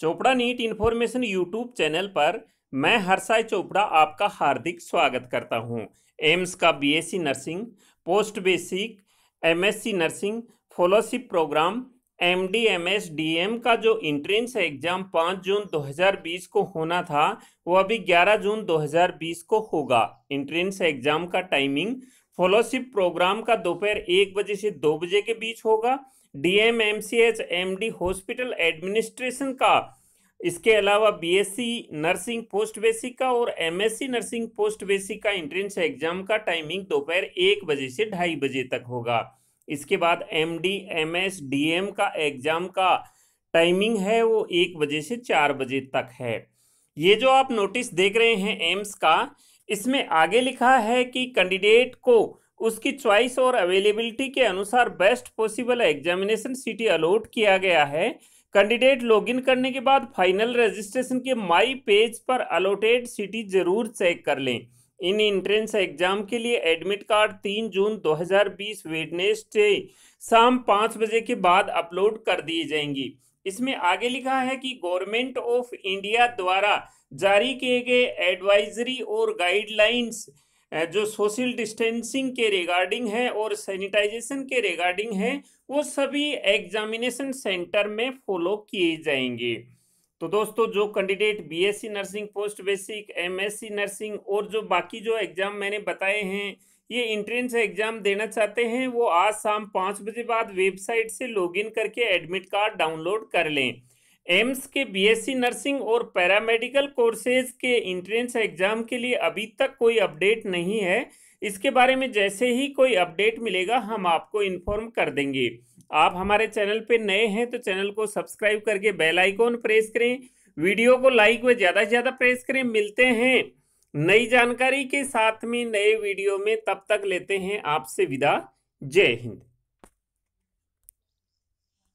Chopra NEET information YouTube channel पर मैं हर्षाय चोपड़ा आपका हार्दिक स्वागत करता हूं। एम्स का BSc e nursing post basic MSc e nursing fellowship program M D M S D M का जो इंट्रेंस एग्ज़ाम 5 जून 2020 को होना था वो अभी 11 जून 2020 को होगा इंट्रेंस एग्ज़ाम का टाइमिंग फॉलोशिप प्रोग्राम का दोपहर एक बजे से दो बजे के बीच होगा डीएमएमसीएच एमडी हॉस्पिटल एडमिनिस्ट्रेशन का इसके अलावा बीएससी नर्सिंग पोस्ट बेसिक का और एमएससी नर्सिंग पोस्ट बेसिक का एंट्रेंस एग्जाम का टाइमिंग दोपहर एक बजे से ढाई बजे तक होगा इसके बाद M M D S D M का एग्जाम का टाइमिंग है वो एक बजे से चार बजे तक है ये जो आप नोटिस देख रहे हैं एम्स का इसमें आगे लिखा है कि कैंडिडेट को उसकी चॉइस और अवेलेबिलिटी के अनुसार best possible examination city allot किया गया है कैंडिडेट लॉगिन करने के बाद फाइनल रजिस्ट्रेशन के माई पेज पर अलॉटेड सीटी जरूर चेक कर लें इन इंट्रेंस एग्जाम के लिए एडमिट कार्ड तीन जून 2020 बीस शाम पाँच बजे के बाद अपलोड कर दिए जाएंगी इसमें आगे लिखा है कि गवर्नमेंट ऑफ इंडिया द्वारा जारी किए गए एडवाइजरी और गाइडलाइंस जो सोशल डिस्टेंसिंग के रिगार्डिंग है और सैनिटाइजेशन के रिगार्डिंग है वो सभी एग्जामिनेशन सेंटर में फॉलो किए जाएंगे तो दोस्तों जो candidate BSc nursing post basic MSc nursing और जो बाकी जो एग्ज़ाम मैंने बताए हैं ये इंट्रेंस एग्जाम देना चाहते हैं वो आज शाम पाँच बजे बाद वेबसाइट से लॉगिन करके एडमिट कार्ड डाउनलोड कर लें एम्स के बीएससी नर्सिंग और पैरामेडिकल कोर्सेज के इंट्रेंस एग्जाम के लिए अभी तक कोई अपडेट नहीं है इसके बारे में जैसे ही कोई अपडेट मिलेगा हम आपको इन्फॉर्म कर देंगे आप हमारे चैनल पर नए हैं तो चैनल को सब्सक्राइब करके बेलाइकॉन प्रेस करें वीडियो को लाइक व ज़्यादा से ज़्यादा प्रेस करें मिलते हैं नई जानकारी के साथ में नए वीडियो में तब तक लेते हैं आपसे विदा जय हिंद